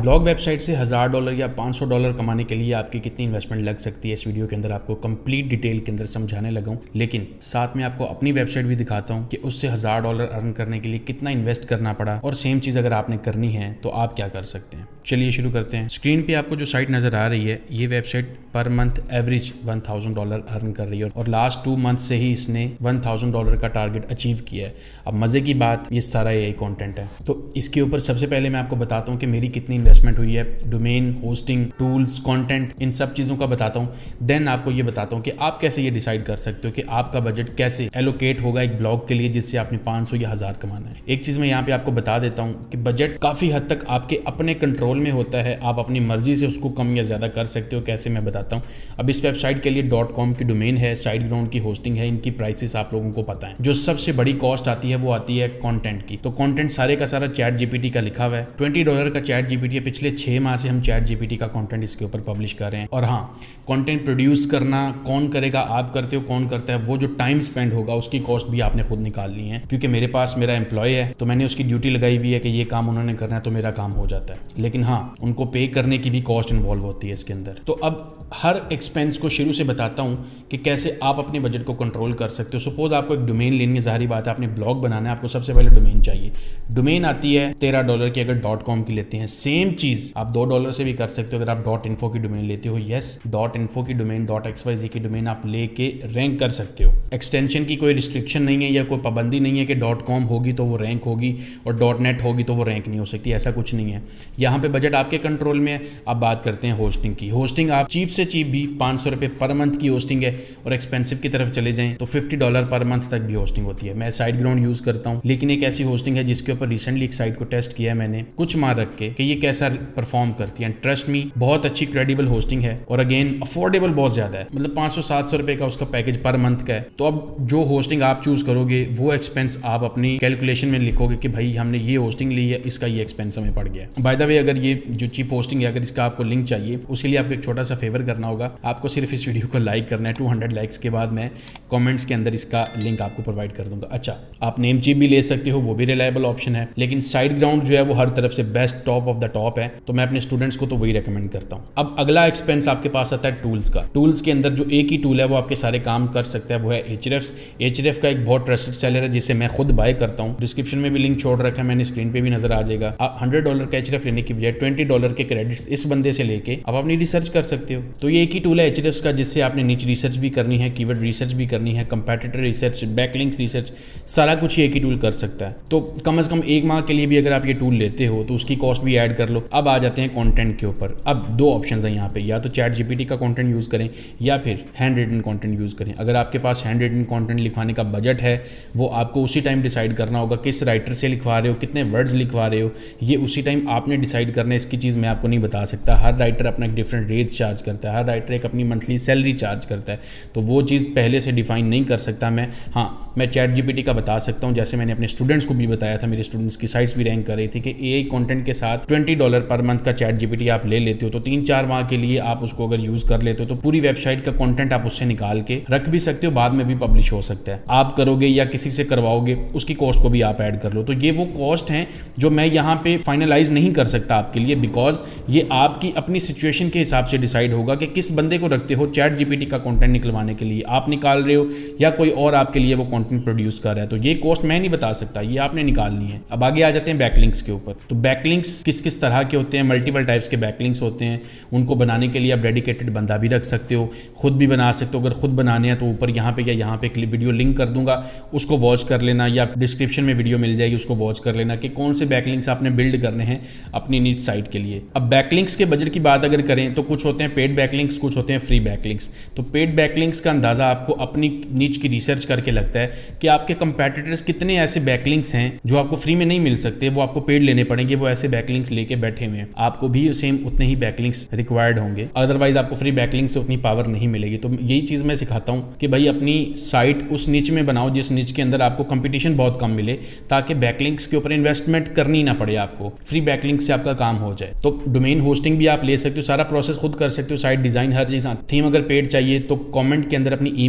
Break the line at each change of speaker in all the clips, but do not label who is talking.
blog website से हज़ार dollar या पाँच सौ डॉलर कमाने के लिए आपकी कितनी इन्वेस्टमेंट लग सकती है इस वीडियो के अंदर आपको कंप्लीट डिटेल के अंदर समझाने लगा हूँ लेकिन साथ में आपको अपनी वेबसाइट भी दिखाता हूँ कि उससे हज़ार डॉलर अर्न करने के लिए कितना इन्वेस्ट करना पड़ा और सेम चीज़ अगर आपने करनी है तो आप क्या कर सकते हैं चलिए शुरू करते हैं स्क्रीन पे आपको जो साइट नज़र आ रही है ये वेबसाइट पर month average one dollar earn कर रही है और लास्ट टू मंथ से ही इसने वन डॉलर का टारगेट अचीव किया है अब मज़े की बात ये सारा यही कॉन्टेंट है तो इसके ऊपर सबसे पहले मैं आपको बताता हूँ कि मेरी कितनी इन्वेस्टमेंट हुई है डोमेन होस्टिंग टूल्स कंटेंट इन सब चीज़ों का बताता हूँ देन आपको ये बताता हूँ कि आप कैसे ये डिसाइड कर सकते हो कि आपका बजट कैसे एलोकेट होगा एक ब्लॉग के लिए जिससे आपने 500 या हज़ार कमाना है एक चीज़ मैं यहाँ पे आपको बता देता हूँ कि बजट काफ़ी हद तक आपके अपने कंट्रोल में होता है आप अपनी मर्जी से उसको कम या ज़्यादा कर सकते हो कैसे मैं बताता हूँ अब इस वेबसाइट के लिए डॉट कॉम की डोमेन है साइड ग्राउंड की होस्टिंग है इनकी प्राइसेस आप लोगों को पता है जो सबसे बड़ी कॉस्ट आती है वो आती है कॉन्टेंट की तो कॉन्टेंट सारे का सारा चैट जीपीटी का लिखा हुआ है ट्वेंटी डॉलर का चैट जीपीटी ये पिछले छः माह से हम चैट जीपीटी का कंटेंट इसके ऊपर पब्लिश कर रहे हैं और हाँ कंटेंट प्रोड्यूस करना कौन करेगा आप करते हो कौन करता है वो जो टाइम स्पेंड होगा उसकी कॉस्ट भी आपने खुद निकालनी है क्योंकि मेरे पास मेरा एम्प्लॉय है तो मैंने उसकी ड्यूटी लगाई हुई है कि ये काम उन्होंने करना है तो मेरा काम हो जाता है लेकिन हाँ उनको पे करने की भी कॉस्ट इन्वॉल्व होती है इसके अंदर तो अब हर एक्सपेंस को शुरू से बताता हूँ कि कैसे आप अपने बजट को कंट्रोल कर सकते हो सपोज आपको एक डोमेन लेनी है जाहरी बात है आपने ब्लॉग बनाना है आपको सबसे पहले डोमेन चाहिए डोमेन आती है तेरह डॉलर की अगर डॉट कॉम की लेते हैं सेम सेम चीज आप दो डॉलर से भी कर सकते हो अगर आप डॉट इन्फो की डोमेन लेते हो यस डॉट इन्फो की डोमेन डॉट एक्सवाइजी की डोमेन आप लेके रैंक कर सकते हो एक्सटेंशन की कोई रिस्ट्रिक्शन नहीं है या कोई पाबंदी नहीं है कि डॉट कॉम होगी तो वो रैंक होगी और डॉट नेट होगी तो वो रैंक नहीं हो सकती ऐसा कुछ नहीं है यहाँ पे बजट आपके कंट्रोल में है अब बात करते हैं होस्टिंग की होस्टिंग आप चीप से चीप भी पाँच सौ रुपये पर मंथ की होस्टिंग है और एक्सपेंसिव की तरफ चले जाएँ तो फिफ्टी डॉलर पर मंथ तक भी होस्टिंग होती है मैं साइड ग्राउंड यूज़ करता हूँ लेकिन एक ऐसी होस्टिंग है जिसके ऊपर रिसेंटली एक साइट को टेस्ट किया है मैंने कुछ मार रख के कि ये कैसे ऐसा परफॉर्म करती है ट्रस्ट मी बहुत अच्छी क्रेडिबल होस्टिंग है और अगेन अफोर्डेबल बहुत ज्यादा है मतलब पांच सौ सात सौ रुपए का उसका पैकेज पर मंथ का है तो अब जो होस्टिंग आप चूज करोगे वो एक्सपेंस आप अपनी कैलकुलेशन में लिखोगे कि भाई हमने ये होस्टिंग ली है इसका ये एक्सपेंस हमें पड़ गया बाय द वे अगर ये जो चीप होस्टिंग है अगर इसका आपको लिंक चाहिए उसके लिए आपको एक छोटा सा फेवर करना होगा आपको सिर्फ इस वीडियो को लाइक करना है टू हंड्रेड लाइक्स के बाद मैं कॉमेंट्स के अंदर इसका लिंक आपको प्रोवाइड कर दूंगा अच्छा आप नेम चीप भी ले सकते हो वो भी रिलायबल ऑप्शन है लेकिन साइड ग्राउंड जो है वो हर तरफ से best top of the top top है तो मैं अपने स्टूडेंट्स को तो वही रिकमेंड करता हूँ अब अगला एक्सपेंस आपके पास आता है टूल्स का टूल्स के अंदर जो एक ही टूल है वो आपके सारे काम कर सकता है वो है एच एच का एक बहुत ट्रस्टेड सेलर है जिसे मैं खुद बाय करता हूँ डिस्क्रिप्शन में भी लिंक छोड़ रखा है मैंने स्क्रीन पे भी नजर आ जाएगा आप हंड्रेड डॉलर का एच लेने की बजाय ट्वेंटी डॉलर के क्रेडिट्स इस बंदे से लेके आप अपनी रिसर्च कर सकते हो तो ये एक ही टूल है एच का जिससे आपने नीचे रिसर्च भी करनी है कीवर्ड रिसर्च भी करनी है कंपेटेटर रिसर्च बैकलिंक्स रिसर्च सारा कुछ ही एक ही टूल कर सकता है तो कम अज कम एक माह के लिए भी अगर आप ये टूल लेते हो तो उसकी कॉस्ट भी एड कर लो लो अब आ जाते हैं कंटेंट के ऊपर अब दो ऑप्शन हैं यहाँ पे या तो चैट जीपीटी का कंटेंट यूज़ करें या फिर हैंड रिटन कॉन्टेंट यूज़ करें अगर आपके पास हैंड रिटन कॉन्टेंट लिखवाने का बजट है वो आपको उसी टाइम डिसाइड करना होगा किस राइटर से लिखवा रहे हो कितने वर्ड्स लिखवा रहे हो ये उसी टाइम आपने डिसाइड करना है इसकी चीज़ मैं आपको नहीं बता सकता हर राइटर अपना एक डिफरेंट रेट चार्ज करता है हर राइटर एक अपनी मंथली सैलरी चार्ज करता है तो वो चीज़ पहले से डिफाइन नहीं कर सकता मैं हाँ मैं चैट जीपीटी का बता सकता हूँ जैसे मैंने अपने स्टूडेंट्स को भी बताया था मेरे स्टूडेंट्स की साइट्स भी रैंक कर रही थी कि ए कंटेंट के साथ ट्वेंटी डॉलर पर मंथ का चैट जीपीटी आप ले लेते हो तो तीन चार माह के लिए आप उसको अगर यूज कर लेते हो तो पूरी वेबसाइट का कंटेंट आप उससे निकाल के रख भी सकते हो बाद में भी पब्लिश हो सकता है आप करोगे या किसी से करवाओगे उसकी कॉस्ट को भी आप ऐड कर लो तो ये वो कॉस्ट है जो मैं यहाँ पे फाइनलाइज नहीं कर सकता आपके लिए बिकॉज ये आपकी अपनी सिचुएशन के हिसाब से डिसाइड होगा कि किस बंदे को रखते हो चैट जीपीटी का कॉन्टेंट निकलवाने के लिए आप निकाल रहे हो या कोई और आपके लिए वो कॉन्टेंट प्रोड्यूस कर रहा है तो ये कॉस्ट मैं नहीं बता सकता ये आपने निकालनी है अब आगे आ जाते हैं बैकलिंक्स के ऊपर तो बैकलिंक्स किस किस तरह तरह के होते हैं मल्टीपल टाइप्स के बैकलिंग्स होते हैं उनको बनाने के लिए आप डेडिकेटेड बंदा भी रख सकते हो खुद भी बना सकते हो अगर खुद बनाने हैं तो ऊपर यहाँ पे या यहाँ पे क्लिप वीडियो लिंक कर दूंगा उसको वॉच कर लेना या डिस्क्रिप्शन में वीडियो मिल जाएगी उसको वॉच कर लेना कि कौन से बैकलिंग्स आपने बिल्ड करने हैं अपनी नीट साइट के लिए अब बैकलिंग्स के बजट की बात अगर करें तो कुछ होते हैं पेड बैकलिंग्स कुछ होते हैं फ्री बैकलिंग्स तो पेड बैकलिंग्स का अंदाज़ा आपको अपनी नीच की रिसर्च करके लगता है कि आपके कंपेटिटर्स कितने ऐसे बैकलिंग्स हैं जो आपको फ्री में नहीं मिल सकते वो आपको पेड लेने पड़ेंगे वो ऐसे बैकलिंग्स लेके बैठे हुए हैं आपको भी सेम उतने ही बैकलिंग्स रिक्वायर्ड होंगे अदरवाइज आपको फ्री बैकलिंग से उतनी पावर नहीं मिलेगी तो यही चीज मैं सिखाता हूँ कि भाई अपनी साइट उस नीच में बनाओ जिस नीच के अंदर आपको कंपटीशन बहुत कम मिले ताकि बैकलिंग्स के ऊपर इन्वेस्टमेंट करनी ना पड़े आपको फ्री बैकलिंग से आपका काम हो जाए तो डोमेन होस्टिंग भी आप ले सकते हो सारा प्रोसेस खुद कर सकते हो साइट डिजाइन हर चीज थीम अगर पेड चाहिए तो कॉमेंट के अंदर अपनी ई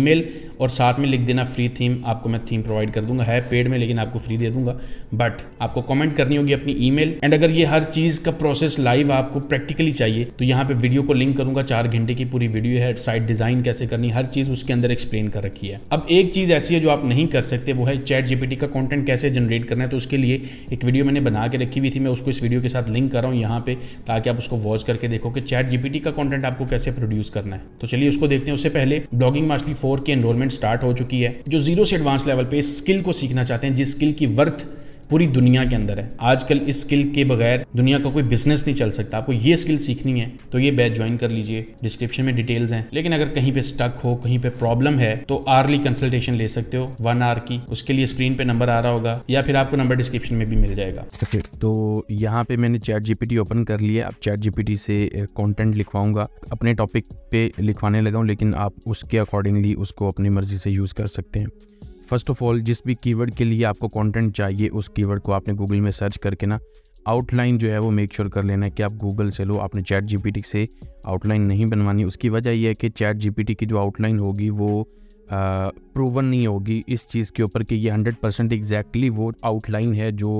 और साथ में लिख देना फ्री थीम आपको मैं थीम प्रोवाइड कर दूंगा है पेड में लेकिन आपको फ्री दे दूंगा बट आपको कॉमेंट करनी होगी अपनी ई एंड अगर ये हर चीज़ इसका प्रोसेस लाइव आपको प्रैक्टिकली चाहिए तो यहाँ पे वीडियो को लिंक करूंगा चार घंटे की पूरी वीडियो है साइट डिजाइन कैसे करनी हर चीज उसके अंदर एक्सप्लेन कर रखी है अब एक चीज ऐसी है जो आप नहीं कर सकते वो है चैट जीपीटी का कॉन्टेंट कैसे जनरेट करना है तो उसके लिए एक वीडियो मैंने बना के रखी हुई थी मैं उसको इस वीडियो के साथ लिंक कर रहा हूँ यहाँ पे ताकि आप उसको वॉच करके देखो कि चैट जीपीटी का कॉन्टेंट आपको कैसे प्रोड्यूस करना है तो चलिए उसको देखते हैं उससे पहले ब्लॉगिंग मास्टरी फोर की एनरोलमेंट स्टार्ट हो चुकी है जो जीरो से एडवांस लेवल पे स्किल को सीखना चाहते हैं जिस स्किल की वर्थ पूरी दुनिया के अंदर है आजकल इस स्किल के बगैर दुनिया का कोई बिजनेस नहीं चल सकता आपको ये स्किल सीखनी है तो ये बैच ज्वाइन कर लीजिए डिस्क्रिप्शन में डिटेल्स हैं लेकिन अगर कहीं पे स्टक हो कहीं पे प्रॉब्लम है तो आरली कंसल्टेशन ले सकते हो वन आर की उसके लिए स्क्रीन पे नंबर आ रहा होगा या फिर आपको नंबर डिस्क्रिप्शन में भी मिल जाएगा तो यहाँ पे मैंने चैट जीपीटी ओपन कर लिया अब चैट जीपीटी से कॉन्टेंट लिखवाऊंगा अपने टॉपिक पे लिखवाने लगा हूँ लेकिन आप उसके अकॉर्डिंगली उसको अपनी मर्जी से यूज़ कर सकते हैं फर्स्ट ऑफ ऑल जिस भी कीवर्ड के लिए आपको कंटेंट चाहिए उस कीवर्ड को आपने गूगल में सर्च करके ना आउटलाइन जो है वो मेक श्योर sure कर लेना है कि आप गूगल से लो आपने चैट जीपीटी से आउटलाइन नहीं बनवानी उसकी वजह यह है कि चैट जीपीटी की जो आउटलाइन होगी वो प्रूवन नहीं होगी इस चीज़ के ऊपर कि ये हंड्रेड परसेंट एग्जैक्टली वो आउटलाइन है जो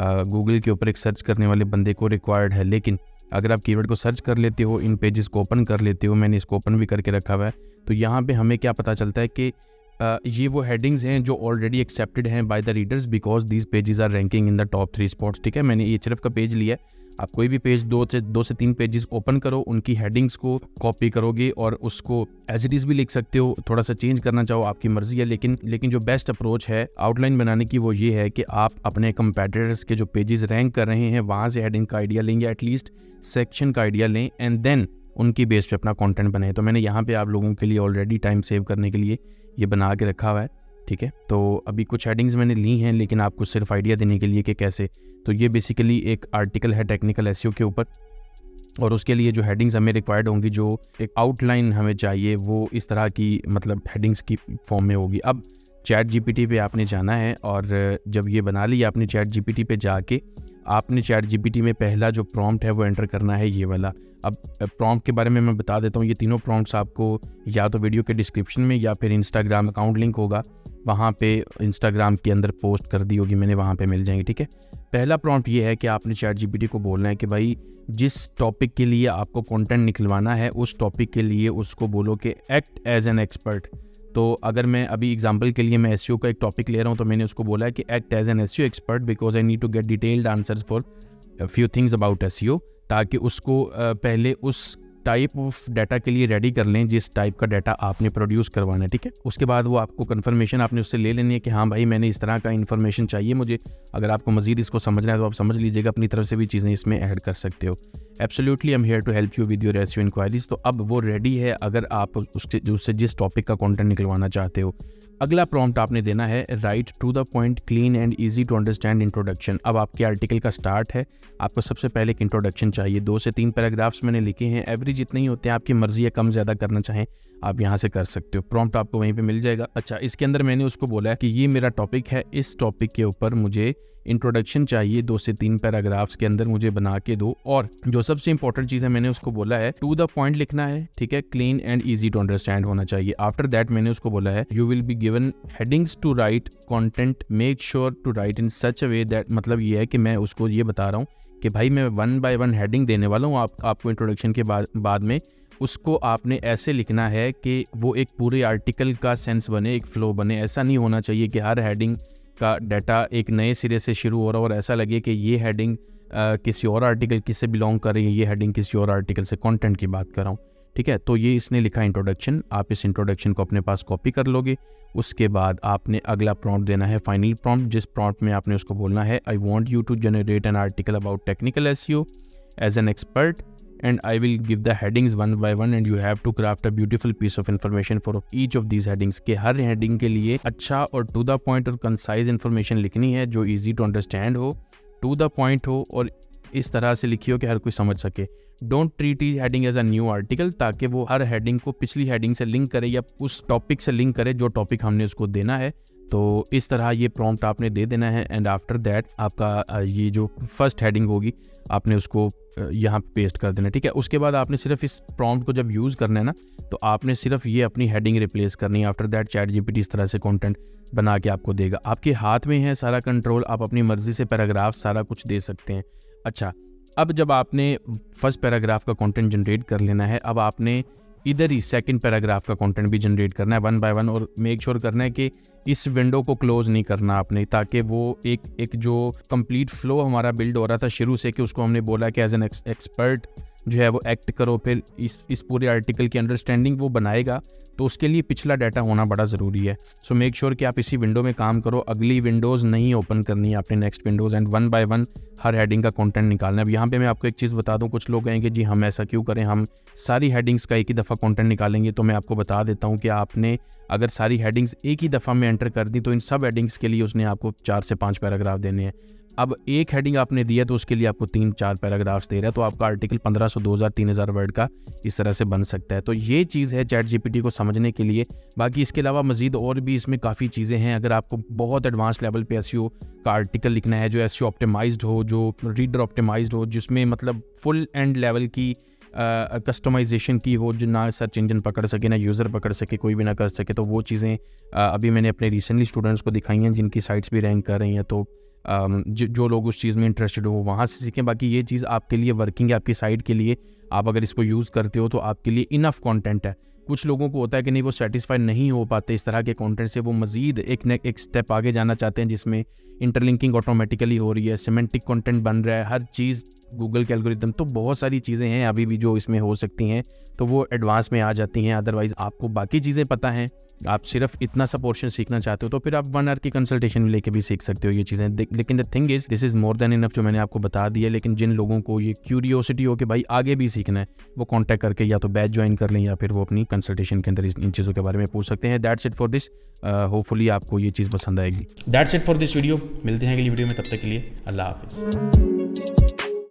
गूगल के ऊपर एक सर्च करने वाले बंदे को रिक्वायर्ड है लेकिन अगर आप कीवर्ड को सर्च कर लेते हो इन पेजेस को ओपन कर लेते हो मैंने इसको ओपन भी करके रखा हुआ है तो यहाँ पे हमें क्या पता चलता है कि ये वो हेडिंग्स हैं जो ऑलरेडी एक्सेप्टेड हैं by the readers because these pages are ranking in the top three spots ठीक है मैंने एच का पेज लिया है आप कोई भी पेज दो से दो से तीन पेजेस ओपन करो उनकी हेडिंग्स को कॉपी करोगे और उसको एज इट इज़ भी लिख सकते हो थोड़ा सा चेंज करना चाहो आपकी मर्जी है लेकिन लेकिन जो बेस्ट अप्रोच है आउटलाइन बनाने की वो ये है कि आप अपने कंपेटिटर्स के जो पेजेस रैंक कर रहे हैं वहाँ से हेडिंग का आइडिया लेंगे एटलीस्ट सेक्शन का आइडिया लें एंड देन उनकी बेस पे अपना कंटेंट बनाए तो मैंने यहाँ पे आप लोगों के लिए ऑलरेडी टाइम सेव करने के लिए ये बना के रखा हुआ है ठीक है तो अभी कुछ हेडिंग्स मैंने ली हैं लेकिन आपको सिर्फ आइडिया देने के लिए कि कैसे तो ये बेसिकली एक आर्टिकल है टेक्निकल एस e के ऊपर और उसके लिए जो हेडिंग्स हमें रिक्वायर्ड होंगी जो एक आउटलाइन हमें चाहिए वो इस तरह की मतलब हेडिंग्स की फॉर्म में होगी अब चैट जीपीटी पे आपने जाना है और जब ये बना लिया आपने चैट जीपीटी पे जाके आपने चैट जीपीटी में पहला जो प्रॉम्प्ट है वो एंटर करना है ये वाला अब प्रॉम्प्ट के बारे में मैं बता देता हूँ ये तीनों प्रॉम्प्ट्स आपको या तो वीडियो के डिस्क्रिप्शन में या फिर इंस्टाग्राम अकाउंट लिंक होगा वहाँ पे इंस्टाग्राम के अंदर पोस्ट कर दी होगी मैंने वहाँ पे मिल जाएंगे ठीक है पहला प्रॉम्प्ट ये है कि आपने चैट जीपीटी को बोलना है कि भाई जिस टॉपिक के लिए आपको कंटेंट निकलवाना है उस टॉपिक के लिए उसको बोलो कि एक्ट एज एन एक्सपर्ट तो अगर मैं अभी एग्जांपल के लिए मैं एस का एक टॉपिक ले रहा हूँ तो मैंने उसको बोला है कि act as an SEO expert because I need to get detailed answers for few things about SEO ताकि उसको पहले उस टाइप ऑफ डाटा के लिए रेडी कर लें जिस टाइप का डाटा आपने प्रोड्यूस करवाना है ठीक है उसके बाद वो आपको कन्फर्मेशन आपने उससे ले लेनी है कि हाँ भाई मैंने इस तरह का इन्फॉर्मेशन चाहिए मुझे अगर आपको मजीद इसको समझना है तो आप समझ लीजिएगा अपनी तरफ से भी चीज़ें इसमें ऐड कर सकते हो absolutely I'm here to help you with your SEO inquiries तो अब वो रेडी है अगर आप उसके उससे जिस टॉपिक का कॉन्टेंट निकलवाना चाहते हो अगला प्रॉम्प्ट आपने देना है right to the point clean and easy to understand introduction अब आपके आर्टिकल का स्टार्ट है आपको सबसे पहले एक इंट्रोडक्शन चाहिए दो से तीन पैराग्राफ्स मैंने लिखे हैं एवरेज इतने ही होते हैं आपकी मर्जी है कम ज़्यादा करना चाहें आप यहाँ से कर सकते हो प्रॉम्प्ट आपको वहीं पे मिल जाएगा अच्छा इसके अंदर मैंने उसको बोला है कि ये मेरा टॉपिक है इस टॉपिक के ऊपर मुझे इंट्रोडक्शन चाहिए दो से तीन पैराग्राफ्स के अंदर मुझे बना के दो और जो सबसे इंपॉर्टेंट चीज़ है मैंने उसको बोला है टू द पॉइंट लिखना है ठीक है clean and easy to understand होना चाहिए आफ्टर दैट मैंने उसको बोला है you will be given headings to write content make sure to write in such a way that मतलब ये है कि मैं उसको ये बता रहा हूँ कि भाई मैं वन बाय वन हेडिंग देने वाला हूँ आप, आपको इंट्रोडक्शन के बाद बाद में उसको आपने ऐसे लिखना है कि वो एक पूरे आर्टिकल का सेंस बने एक फ्लो बने ऐसा नहीं होना चाहिए कि हर हेडिंग का डाटा एक नए सिरे से शुरू हो रहा और ऐसा लगे कि ये हेडिंग किसी और आर्टिकल किससे बिलोंग कर रही है ये हेडिंग किसी और आर्टिकल से कंटेंट की बात कर रहा हूँ ठीक है तो ये इसने लिखा इंट्रोडक्शन आप इस इंट्रोडक्शन को अपने पास कॉपी कर लोगे उसके बाद आपने अगला प्रॉम्प्ट देना है फाइनल प्रॉम्प्ट जिस प्रॉम्प्ट में आपने उसको बोलना है I want you to generate an article about technical SEO as an expert and I will give the headings one by one and you have to craft a beautiful piece of information for each of these headings के हर heading के लिए अच्छा और to the point और concise information लिखनी है जो easy to understand हो to the point हो और इस तरह से लिखी हो कि हर कोई समझ सके don't treat is heading as a new article ताकि वो हर हेडिंग को पिछली हेडिंग से लिंक करे या उस टॉपिक से लिंक करे जो टॉपिक हमने उसको देना है तो इस तरह ये प्रॉम्प्ट आपने दे देना है एंड आफ्टर दैट आपका ये जो फर्स्ट हेडिंग होगी आपने उसको यहाँ पेस्ट कर देना ठीक है उसके बाद आपने सिर्फ इस प्रॉम्प्ट को जब यूज़ करना है ना तो आपने सिर्फ ये अपनी हेडिंग रिप्लेस करनी है आफ्टर दैट चैट जीपीटी इस तरह से कंटेंट बना के आपको देगा आपके हाथ में है सारा कंट्रोल आप अपनी मर्ज़ी से पैराग्राफ सारा कुछ दे सकते हैं अच्छा अब जब आपने फर्स्ट पैराग्राफ का कॉन्टेंट जनरेट कर लेना है अब आपने इधर ही सेकंड पैराग्राफ का कंटेंट भी जनरेट करना है वन बाय वन और मेक श्योर sure करना है कि इस विंडो को क्लोज नहीं करना आपने ताकि वो एक एक जो कंप्लीट फ्लो हमारा बिल्ड हो रहा था शुरू से कि उसको हमने बोला कि एज एन एक्सपर्ट जो है वो एक्ट करो फिर इस इस पूरे आर्टिकल की अंडरस्टैंडिंग वो बनाएगा तो उसके लिए पिछला डाटा होना बड़ा ज़रूरी है सो मेक श्योर कि आप इसी विंडो में काम करो अगली विंडोज़ नहीं ओपन करनी है आपने next windows and one by one हर हेडिंग का कंटेंट निकालना है अब यहाँ पे मैं आपको एक चीज़ बता दूँ कुछ लोग कहेंगे जी हम ऐसा क्यों करें हम सारी हेडिंग्स का एक ही दफ़ा कॉन्टेंट निकालेंगे तो मैं आपको बता देता हूँ कि आपने अगर सारी हेडिंग्स एक ही दफ़ा में एंटर कर दी तो इन सब हेडिंग्स के लिए उसने आपको चार से पाँच पैराग्राफ देने हैं अब एक हेडिंग आपने दिया तो उसके लिए आपको तीन चार पैराग्राफ्स दे रहा है तो आपका आर्टिकल 1500 2000 3000 वर्ड का इस तरह से बन सकता है तो ये चीज़ है चैट जीपीटी को समझने के लिए बाकी इसके अलावा मजीद और भी इसमें काफ़ी चीज़ें हैं अगर आपको बहुत एडवांस लेवल पे एस e का आर्टिकल लिखना है जो एस ऑप्टिमाइज्ड e हो जो रीडर ऑप्टिमाइज्ड हो जिसमें मतलब फुल एंड लेवल की कस्टमाइजेशन की हो जो ना सर्च इंजन पकड़ सके ना यूज़र पकड़ सके कोई भी ना कर सके तो वो चीज़ें अभी मैंने अपने रिसेंटली स्टूडेंट्स को दिखाई हैं जिनकी साइट्स भी रैंक कर रही हैं तो जो, जो लोग उस चीज़ में इंटरेस्टेड हो वहाँ से सीखें बाकी ये चीज़ आपके लिए वर्किंग है आपकी साइट के लिए आप अगर इसको यूज़ करते हो तो आपके लिए इनफ कॉन्टेंट है कुछ लोगों को होता है कि नहीं वो सेटिस्फाई नहीं हो पाते इस तरह के कंटेंट से वो मज़ीद एक ने एक स्टेप आगे जाना चाहते हैं जिसमें इंटरलिंकिंग ऑटोमेटिकली हो रही है सीमेंटिक कंटेंट बन रहा है हर चीज़ गूगल के एल्गोरिदम तो बहुत सारी चीज़ें हैं अभी भी जो इसमें हो सकती हैं तो वो एडवांस में आ जाती हैं अदरवाइज़ आपको बाकी चीज़ें पता हैं आप सिर्फ इतना सा पोर्शन सीखना चाहते हो तो फिर आप वन आर की कंसल्टेशन लेके भी सीख सकते हो ये चीज़ें लेकिन the thing is this is more than enough जो मैंने आपको बता दिया लेकिन जिन लोगों को ये क्यूरियोसिटी हो कि भाई आगे भी सीखना है वो कॉन्टैक्ट करके या तो बैच ज्वाइन कर लें या फिर वो अपनी कंसल्टेशन के अंदर इन चीज़ों के बारे में पूछ सकते हैं that's it for this hopefully आपको ये चीज़ पसंद आएगी that's it for this video मिलते हैं अगली वीडियो में तब तक के लिए अल्लाह हाफिज़